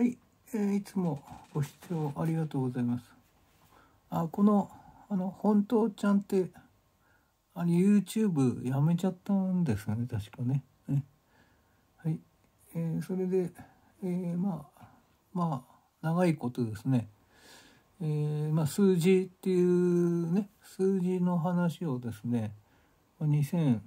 はい、えー、いつもご視聴ありがとうございます。あ、この、あの、本当ちゃんって、あの、YouTube やめちゃったんですよね、確かね。ねはい、えー、それで、えー、まあ、まあ、長いことですね。えー、まあ、数字っていうね、数字の話をですね、2 0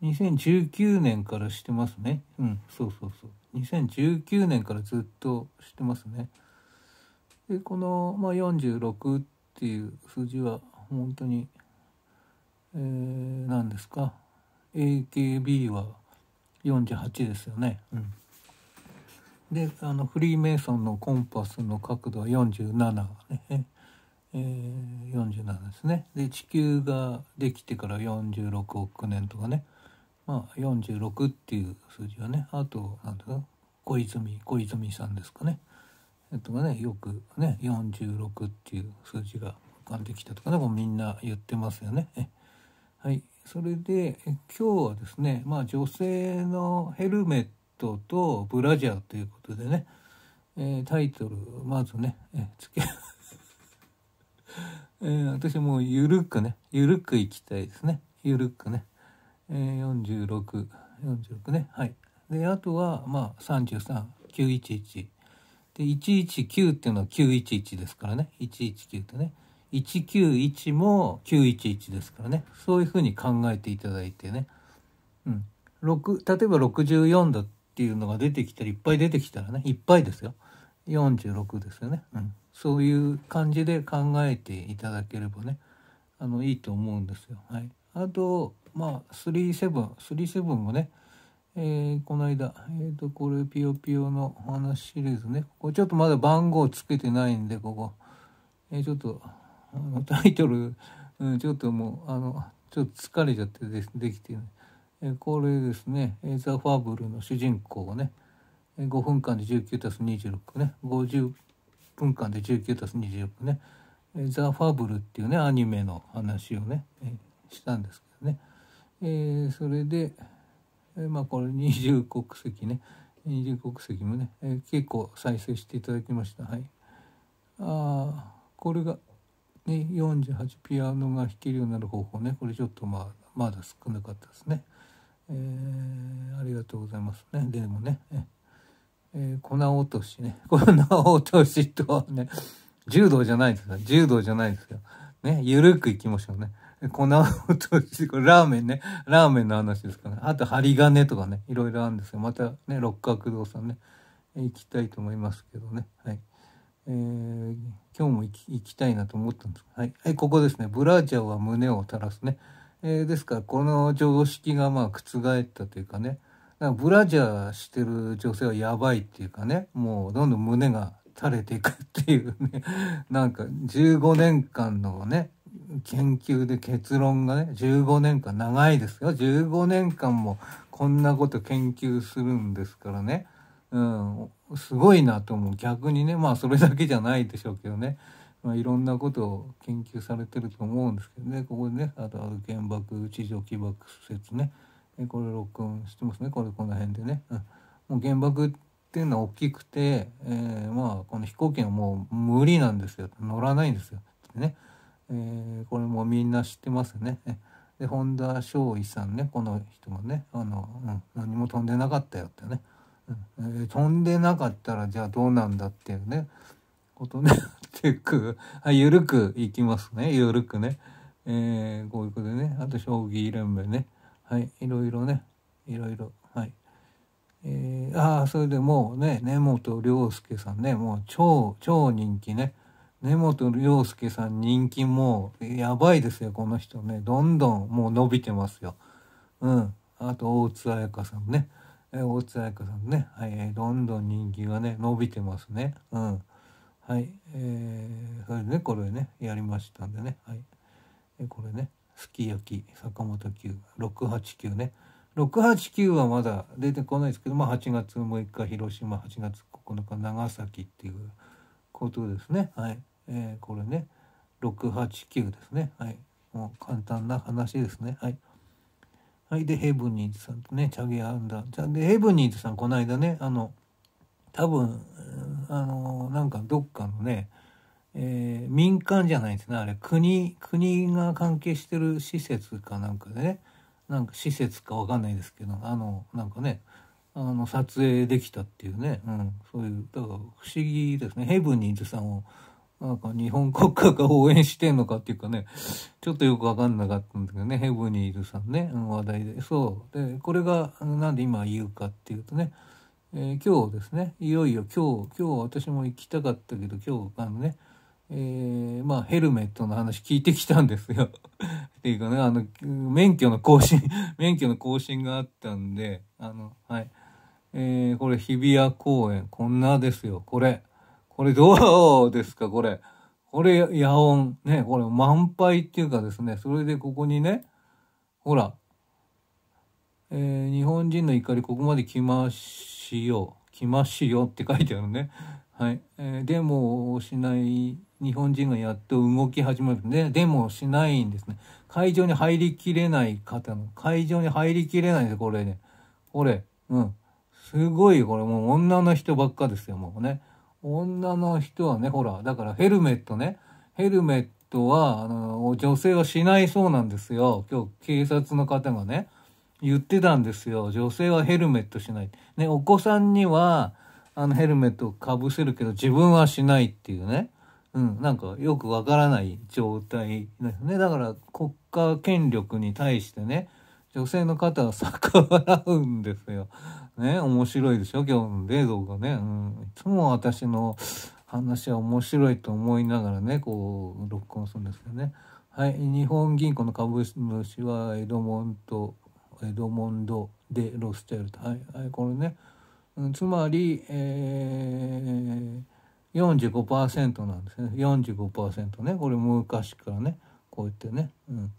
2019年からしてますね。うん、そうそうそう。2019年からずっとしてますね。でこの、まあ、46っていう数字は本当に、えー、何ですか AKB は48ですよね。うん、であのフリーメイソンのコンパスの角度は47ね。えー、47ですねで地球ができてから46億年とかねまあ、46っていう数字はねあと何だろか小泉小泉さんですかねえっとかねよくね46っていう数字が浮かんできたとかねもうみんな言ってますよね。はいそれで今日はですね、まあ、女性のヘルメットとブラジャーということでね、えー、タイトルまずね、えつけ えー、私もうゆるくねゆるくいきたいですねゆるくね。えー、4646ねはいであとはまあ33911で119っていうのは911ですからね119ってね191も911ですからねそういうふうに考えていただいてね、うん、6例えば64だっていうのが出てきたらいっぱい出てきたらねいっぱいですよ46ですよね、うん、そういう感じで考えていただければねあのいいと思うんですよ。はいあと、まあ、37、37もね、えー、この間、えっ、ー、と、これ、ピヨピヨの話シリーズね、ここちょっとまだ番号つけてないんで、ここ、えー、ちょっと、あのタイトル、うん、ちょっともう、あの、ちょっと疲れちゃってでできてる、えー、これですね、えザ・ファブルの主人公をね、え5分間で19たす26ね、50分間で19たす26ね、ザ・ファブルっていうね、アニメの話をね、えーしたんですけどね、えー、それで、えー、まあこれ二重国籍ね二重国籍もね、えー、結構再生していただきましたはいあこれが、ね、48ピアノが弾けるようになる方法ねこれちょっとまあまだ少なかったですね、えー、ありがとうございますねでもね、えーえ粉落としね。粉落としとはね、柔道じゃないですよ。柔道じゃないですよ。ね、ゆるくいきましょうね。粉を落として、これラーメンね、ラーメンの話ですかね。あと針金とかね、いろいろあるんですよ。またね、六角堂さんね、行きたいと思いますけどね。はい。えー、今日も行きたいなと思ったんですはい、はい、ここですね。ブラジャーは胸を垂らすね。えー、ですから、この常識がまあ覆ったというかね、かブラジャーしてる女性はやばいっていうかね、もうどんどん胸が垂れていくっていうね、なんか15年間のね、研究で結論がね15年間長いですよ15年間もこんなこと研究するんですからね、うん、すごいなと思う逆にねまあそれだけじゃないでしょうけどね、まあ、いろんなことを研究されてると思うんですけどねここでねあとは原爆地上起爆説ねこれ録音してますねこれこの辺でね。うん、もう原爆っていうのは大きくて、えー、まあこの飛行機はもう無理なんですよ乗らないんですよ。ね、えー、これもみんな知ってますね。で本田翔一さんねこの人もねあの、うん、何も飛んでなかったよってね、うんえー、飛んでなかったらじゃあどうなんだっていうねことねってくあ緩くいきますね緩くね、えー、こういうことでねあと将棋連盟ねはいいろいろねいろいろはい。えー、ああそれでもうね根本良介さんねもう超超人気ね。根本良介さん人気もやばいですよ、この人ね。どんどんもう伸びてますよ。うん。あと、大津彩香さんね。え大津彩香さんね。はい。どんどん人気がね、伸びてますね。うん。はい。えー、それでね、これね、やりましたんでね。はい。えこれね、すき焼き、坂本九689ね。689はまだ出てこないですけど、まあ8月6日、広島、8月9日、長崎っていうことですね。はい。えー、これね689ですねはいもう簡単な話ですねはい。はい。で、ヘブニーズさんとね、チャゲアンダー。じゃで、ヘブニーズさん、この間ね、あの、多分、あの、なんかどっかのね、えー、民間じゃないですね、あれ、国、国が関係してる施設かなんかでね、なんか施設かわかんないですけど、あの、なんかね、あの、撮影できたっていうね、うん、そういう、だから不思議ですね。ヘブニーズさんをなんか日本国家が応援してんのかっていうかね、ちょっとよくわかんなかったんだけどね、ヘブニールさんね、話題で。そう。で、これがなんで今言うかっていうとね、えー、今日ですね、いよいよ今日、今日私も行きたかったけど、今日あのね、えー、まあヘルメットの話聞いてきたんですよ。っていうかね、あの、免許の更新、免許の更新があったんで、あの、はい。えー、これ日比谷公園、こんなですよ、これ。これどうですか、これ。これ、野音。ね、これ満杯っていうかですね、それでここにね、ほら、えー、日本人の怒りここまで来ましよ。来ましよって書いてあるね。はい。えー、デモをしない日本人がやっと動き始めるね。デモをしないんですね。会場に入りきれない方の、会場に入りきれないんですこれね。これ、うん。すごい、これもう女の人ばっかですよ、もうね。女の人はね、ほら、だからヘルメットね。ヘルメットは、あの、女性はしないそうなんですよ。今日、警察の方がね、言ってたんですよ。女性はヘルメットしない。ね、お子さんには、あの、ヘルメットをかぶせるけど、自分はしないっていうね。うん、なんかよくわからない状態ですね。だから国家権力に対してね、女性の方は逆らうんですよ。ね、面白いでしょ今日のね、動がね。うん。いつも私の話は面白いと思いながらね、こう、録音するんですけどね。はい。日本銀行の株主はエドモンド、エドモンド・でロスチャイルド。はい。はい、これね。うん、つまり、えー、45%なんですね。45%ね。これ昔からね、こうやってね。うん。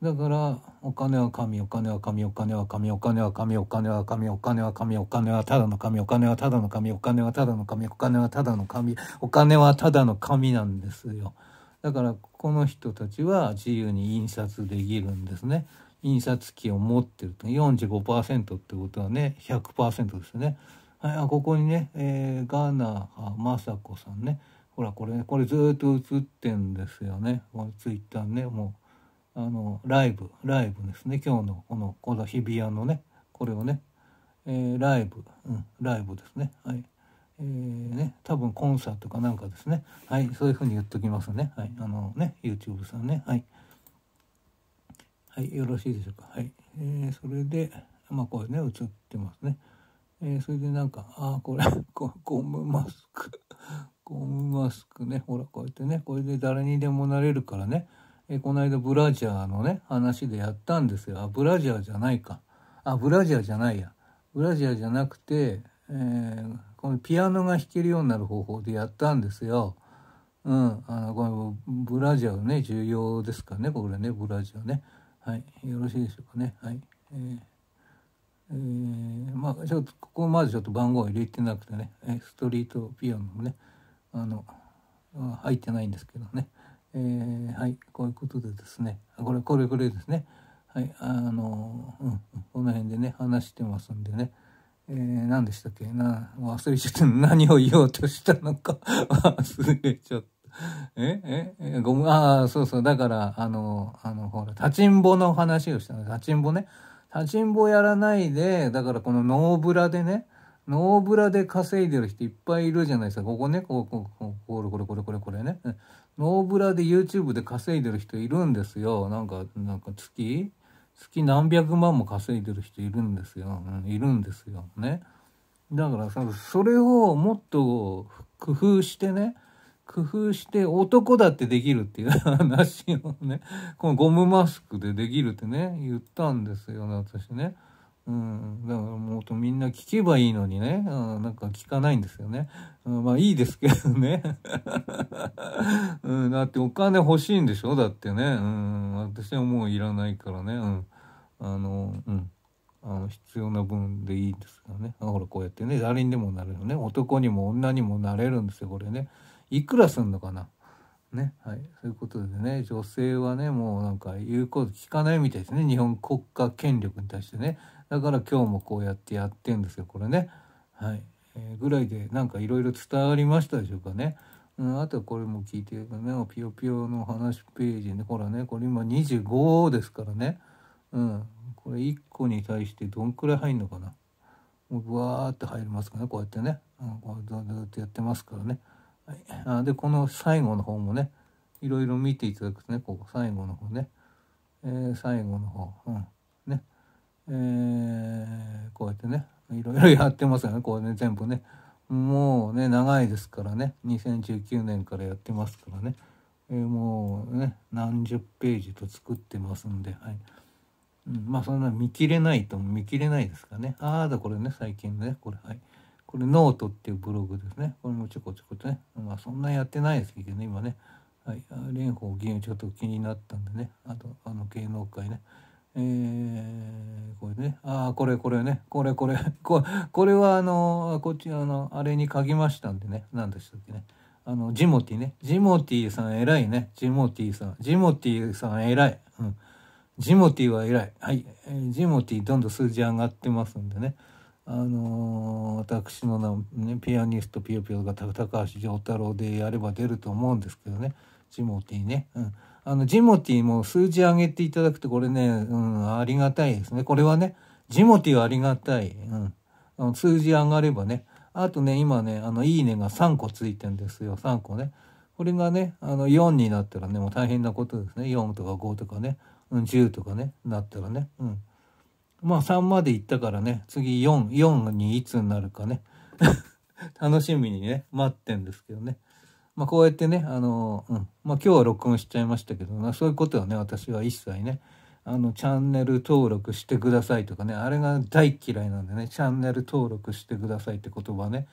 だからお金は神お金は神お金は神お金は神お金は神お金は神お金はただの神お金はただの神お金はただの神お金はただの神お金はただの神なんですよだからこの人たちは自由に印刷できるんですね印刷機を持ってると45%ってことはね100%ですねあここにね、えー、ガーナ雅子さんねほらこれこれずっと映ってんですよねこれツイッターねもうあのライブライブですね今日のこのこの日比谷のねこれをね、えー、ライブ、うん、ライブですねはい。えーね、多分コンサートかなんかですね。はい、そういうふうに言っときますね。はい、あのね、YouTube さんね。はい。はい、よろしいでしょうか。はい。えー、それで、まあ、これね、映ってますね。えー、それでなんか、ああ、これ、ゴムマスク。ゴムマスクね。ほら、こうやってね、これで誰にでもなれるからね。えこの間ブラジャーのね話でやったんですよあブラジャーじゃないかあブラジャーじゃないやブラジャーじゃなくて、えー、このピアノが弾けるようになる方法でやったんですよ。うん、あのこのブラジャーね重要ですかねこれねブラジャーね。はい、よろしいでしょうかね。はい、えーえー、まあちょっとここまでちょっと番号入れてなくてね、えストリートピアノもねあの入ってないんですけどね。えー、はいこういうことでですねこれこれこれですねはいあの、うん、この辺でね話してますんでね、えー、何でしたっけな忘れちゃった何を言おうとしたのか忘れちゃった。ええごああそうそうだからあのあのほら立ちんぼの話をしたの立ちんぼね立ちんぼやらないでだからこのノーブラでねノーブラで稼いでる人いっぱいいるじゃないですかここねこうこうこうこれこれこれこれこれねノーブラで YouTube で稼いでる人いるんですよ。なんか、なんか月月何百万も稼いでる人いるんですよ。うん、いるんですよ。ね。だからさ、それをもっと工夫してね、工夫して男だってできるっていう話をね、このゴムマスクでできるってね、言ったんですよね、私ね。うん、だからもっとみんな聞けばいいのにね、うん、なんか聞かないんですよね。うん、まあいいですけどね、うん。だってお金欲しいんでしょだってね、うん。私はもういらないからね、うん。あの、うん。あの必要な分でいいですよね。ほらこうやってね、誰にでもなれるね。男にも女にもなれるんですよ、これね。いくらすんのかなね、はい、そういうことでね女性はねもうなんか言うこと聞かないみたいですね日本国家権力に対してねだから今日もこうやってやってんですよこれね。はい、えー、ぐらいでなんかいろいろ伝わりましたでしょうかね。うん、あとはこれも聞いてるね「ピヨの話ページねほらねこれ今25ですからね、うん、これ1個に対してどんくらい入るのかなもうブワーって入りますからねこうやってね、うん、こうずっとやってますからね、はい、あでこの最後の方もねいろいろ見ていただくとねこう最後の方ね、えー、最後の方うん。えー、こうやってねいろいろやってますよねこうね全部ねもうね長いですからね2019年からやってますからね、えー、もうね何十ページと作ってますんで、はいうん、まあそんな見切れないと見切れないですからねああだこれね最近ねこれはい。これノートっていうブログですね。これもちょこちょことね。まあそんなやってないですけどね、今ね。はい。蓮舫議員ちょっと気になったんでね。あと、あの芸能界ね。えー、これね。ああ、これこれね。これこれ。ここれはあの、こっちあの、あれに書きましたんでね。何でしたっけね。あの、ジモティね。ジモティさん偉いね。ジモティさん。ジモティさん偉い。うん。ジモティは偉い。はい。ジモティどんどん数字上がってますんでね。あのー、私の名、ね、ピアニストピヨピヨが高橋丈太郎でやれば出ると思うんですけどね。ジモティね。うん。あの、ジモティも数字上げていただくと、これね、うん、ありがたいですね。これはね、ジモティはありがたい。うん。数字上がればね。あとね、今ね、あの、いいねが3個ついてんですよ。3個ね。これがね、あの、4になったらね、もう大変なことですね。4とか5とかね、うん、10とかね、なったらね。うん。まあ、3までいったからね、次4、4にいつになるかね。楽しみにね、待ってんですけどね。まあ、こうやってね、あの、うん。まあ、今日は録音しちゃいましたけど、な、そういうことはね、私は一切ね、あの、チャンネル登録してくださいとかね、あれが大嫌いなんでね、チャンネル登録してくださいって言葉ね、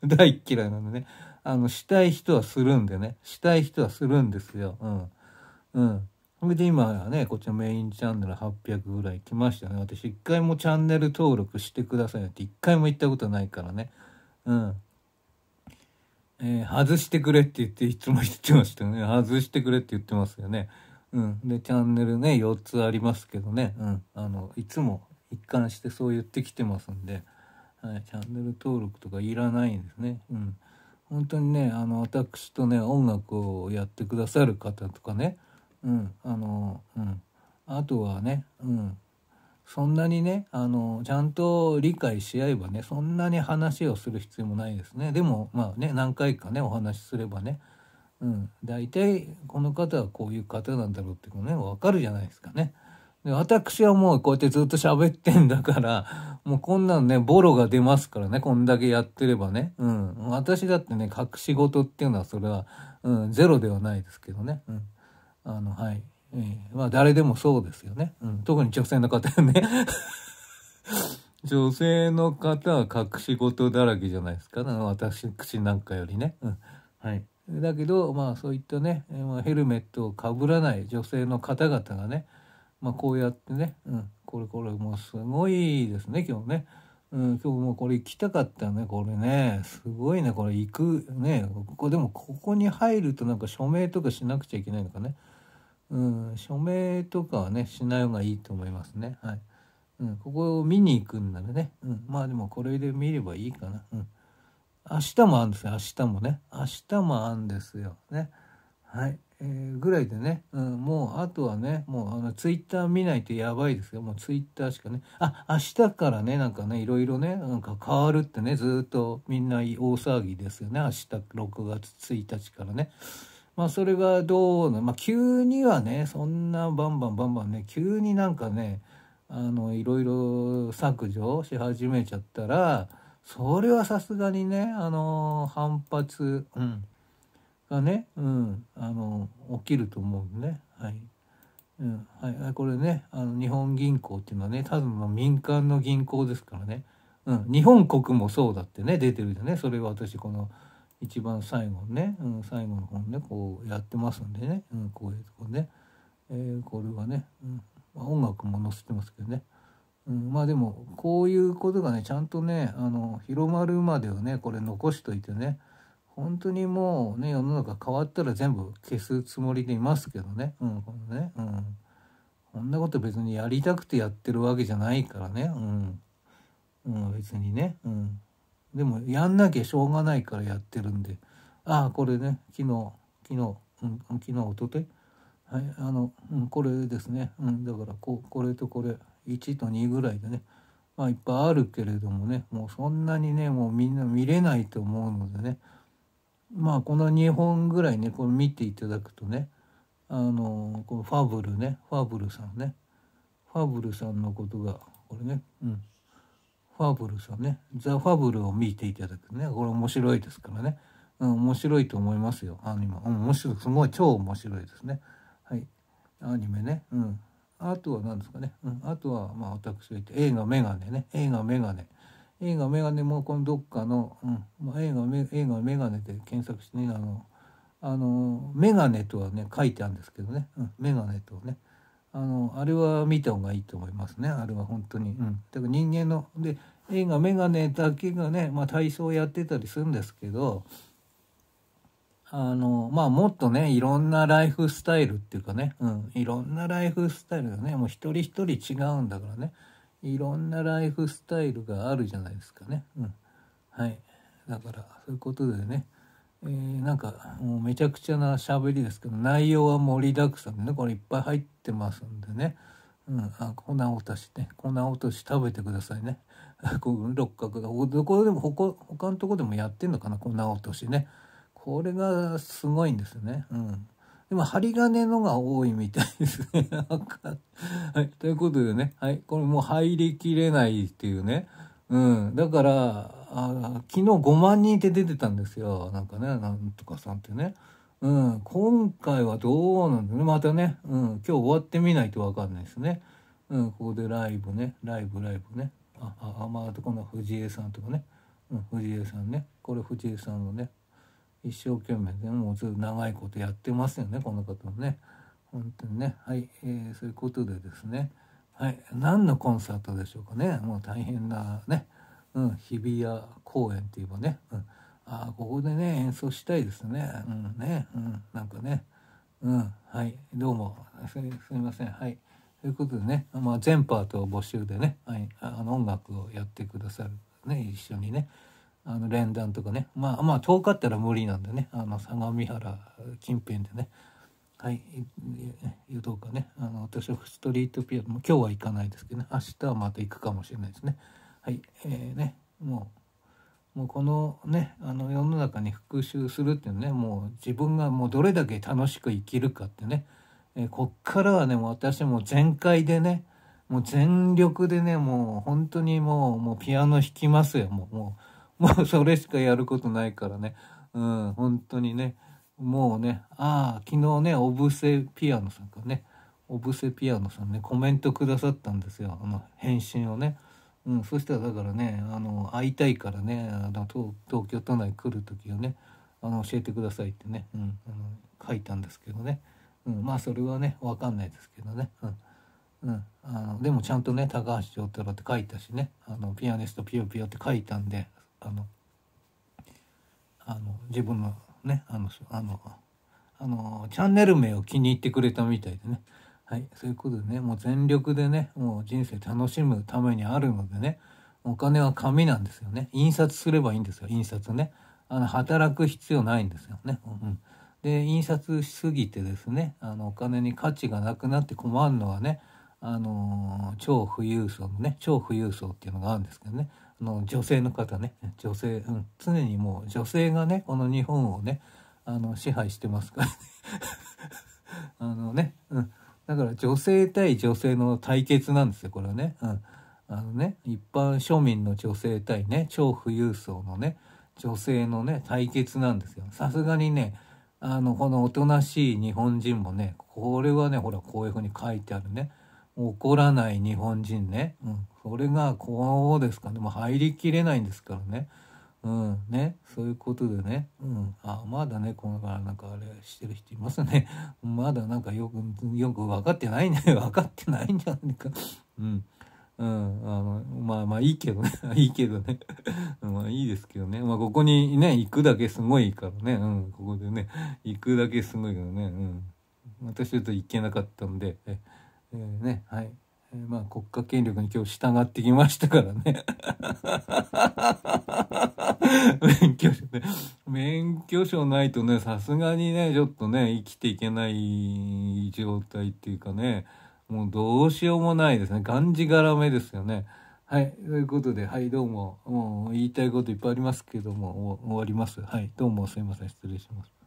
大嫌いなんでね、あの、したい人はするんでね、したい人はするんですよ。うん。うん。それで今はね、こっちのメインチャンネル800ぐらい来ましたね。私一回もチャンネル登録してくださいなんて一回も言ったことないからね。うん。えー、外してくれって言っていつも言ってましたよね。外してくれって言ってますよね。うん。で、チャンネルね、4つありますけどね。うん。あの、いつも一貫してそう言ってきてますんで、はい、チャンネル登録とかいらないんですね。うん。本当にね、あの、私とね、音楽をやってくださる方とかね、うん。あの、うん。あとはね、うん。そんなにねあのちゃんと理解し合えばねそんなに話をする必要もないですねでもまあね何回かねお話しすればね、うん、大体この方はこういう方なんだろうってこうね分かるじゃないですかね。で私はもうこうやってずっと喋ってんだからもうこんなんねボロが出ますからねこんだけやってればね、うん、私だってね隠し事っていうのはそれは、うん、ゼロではないですけどね、うん、あのはいえー、まあ誰でもそうですよね。うん、特に女性の方はね 女性の方は隠し事だらけじゃないですか、ね、私口なんかよりね。うん、はい、だけどまあそういったね、まあ、ヘルメットをかぶらない女性の方々がね、まあ、こうやってね、うん、これこれもうすごいですね今日ね。うん、今日もこれ行きたかったねこれねすごいねこれ行くねここでもここに入るとなんか署名とかしなくちゃいけないのかね。うん、署名とかはねしない方がいいと思いますね。はいうん、ここを見に行くんならね、うん、まあでもこれで見ればいいかな。うん、明日もあるんですよ明日もね明日もあるんですよ。ね。はい、えー、ぐらいでね、うん、もうあとはねもうあのツイッター見ないとやばいですよもうツイッターしかねあ明日からねなんかねいろいろねなんか変わるってねずっとみんな大騒ぎですよね明日6月1日からね。まあ、それがどうな、まあ、急にはねそんなバンバンバンバンね急になんかねあのいろいろ削除し始めちゃったらそれはさすがにねあの反発、うん、がね、うん、あの起きると思うんでね。はいうんはい、これねあの日本銀行っていうのはね多分の民間の銀行ですからね、うん、日本国もそうだってね出てるじゃねそれは私この一番最後ね、うん、最後の本ねこうやってますんでね、うん、こういうとこね、えー、これはね、うんまあ、音楽も載せてますけどね、うん、まあでもこういうことがねちゃんとねあの広まるまではねこれ残しといてね本当にもうね世の中変わったら全部消すつもりでいますけどね,、うんこのねうん、こんなこと別にやりたくてやってるわけじゃないからね、うんうん、別にね。うんでもやんなきゃしょうがないからやってるんでああこれね昨日昨日、うん、昨日おとといはいあの、うん、これですね、うん、だからここれとこれ1と2ぐらいでねまあいっぱいあるけれどもねもうそんなにねもうみんな見れないと思うのでねまあこの2本ぐらいねこれ見ていただくとねあのこのファブルねファブルさんねファブルさんのことがこれねうんファブルさんね、ザ・ファブルを見ていただくね、これ面白いですからね。うん、面白いと思いますよ、アニメ。面白い、すごい、超面白いですね。はい。アニメね。うん。あとは何ですかね。うん。あとは、まあ、私が言って、映画メガネね。映画メガネ。映画メガネも、このどっかの、うん。まあ、映画メ、映画メガネで検索してね、あの、あの、メガネとはね、書いてあるんですけどね。うん。メガネとね。あのあれは見た方がいいと思いますねあれは本当に、うん、だから人間ので映画「メガネ」だけがね、まあ、体操をやってたりするんですけどあのまあもっとねいろんなライフスタイルっていうかね、うん、いろんなライフスタイルがねもう一人一人違うんだからねいろんなライフスタイルがあるじゃないですかね、うん、はいだからそういうことでねえー、なんかもうめちゃくちゃな喋りですけど内容は盛りだくさんでねこれいっぱい入ってますんでね、うん、あ粉落としね粉落とし食べてくださいね 六角がどこでもほこ他のとこでもやってんのかな粉落としねこれがすごいんですよねうんでも針金のが多いみたいですね はいということでねはいこれもう入りきれないっていうねうん。だから、あ昨日5万人って出てたんですよ。なんかね、なんとかさんってね。うん。今回はどうなんだね。またね、うん。今日終わってみないとわかんないですね。うん。ここでライブね。ライブ、ライブね。あ、あ、あまあ、今度は藤江さんとかね。うん、藤江さんね。これ藤江さんのね。一生懸命ね、もうずっと長いことやってますよね。この方もね。本当にね。はい。えー、そういうことでですね。はい、何のコンサートでしょうかねもう大変なね、うん、日比谷公園っていえばね、うん、あここでね演奏したいですね,、うんねうん、なんかね、うん、はいどうもすみませんはいということでね、まあ、全パート募集でね、はい、あの音楽をやってくださる、ね、一緒にねあの連弾とかねまあまあ遠かったら無理なんでねあの相模原近辺でねはい、いうどうかね、あの、私はストリートピアノ、今日は行かないですけどね、明日はまた行くかもしれないですね。はい、えー、ね、もう、もうこのね、あの世の中に復讐するっていうね、もう自分がもうどれだけ楽しく生きるかってね、えー、こっからはね、もう私も全開でね、もう全力でね、もう本当にもう、もうピアノ弾きますよ、もう、もう、もうそれしかやることないからね、うん、本当にね、もうね、ああ、昨日ね、オブセピアノさんかね、オブセピアノさんね、コメントくださったんですよ、あの、返信をね。うん、そしたらだからね、あの、会いたいからね、あの東東京都内来る時はね、あの、教えてくださいってね、うん、あの書いたんですけどね。うん、まあ、それはね、わかんないですけどね。うんうん、あのでもちゃんとね高橋丈太郎って書いたしねあのピアニストピヨピヨって書いたんであのあの自分のねあのあのあのチャンネル名を気に入ってくれたみたいでねはいそういうことでねもう全力でねもう人生楽しむためにあるのでねお金は紙なんですよね印刷すればいいんですよ印刷ねあの働く必要ないんですよね、うん、で印刷しすぎてですねあのお金に価値がなくなって困るのはねあのー、超富裕層のね超富裕層っていうのがあるんですけどねの女性の方ね女性、うん、常にもう女性がねこの日本をねあの支配してますから、ね、あのね、うん、だから女性対女性の対決なんですよこれはね,、うん、あのね一般庶民の女性対ね超富裕層のね女性のね対決なんですよさすがにねあのこのおとなしい日本人もねこれはねほらこういうふうに書いてあるね怒らない日本人ね、うん、それがこうですかねもう入りきれないんですからね。うんね、そういうことでね、うん、あまだねこのからなんかあれしてる人いますね まだなんかよくよく分かってないね分 かってないんじゃないかうん、うん、あのまあまあいいけどね いいけどねまあいいですけどねまあここにね行くだけすごいからね、うん、ここでね行くだけすごいけどね、うん、私ちょっと行けなかったんで。ええー、ね、はい。えー、まあ、国家権力に今日従ってきましたからね。免許証ね。免許証ないとね、さすがにね、ちょっとね、生きていけない状態っていうかね、もうどうしようもないですね。がんじがらめですよね。はい。ということで、はい、どうも、もう言いたいこといっぱいありますけども、終わります。はい。どうもすいません。失礼します。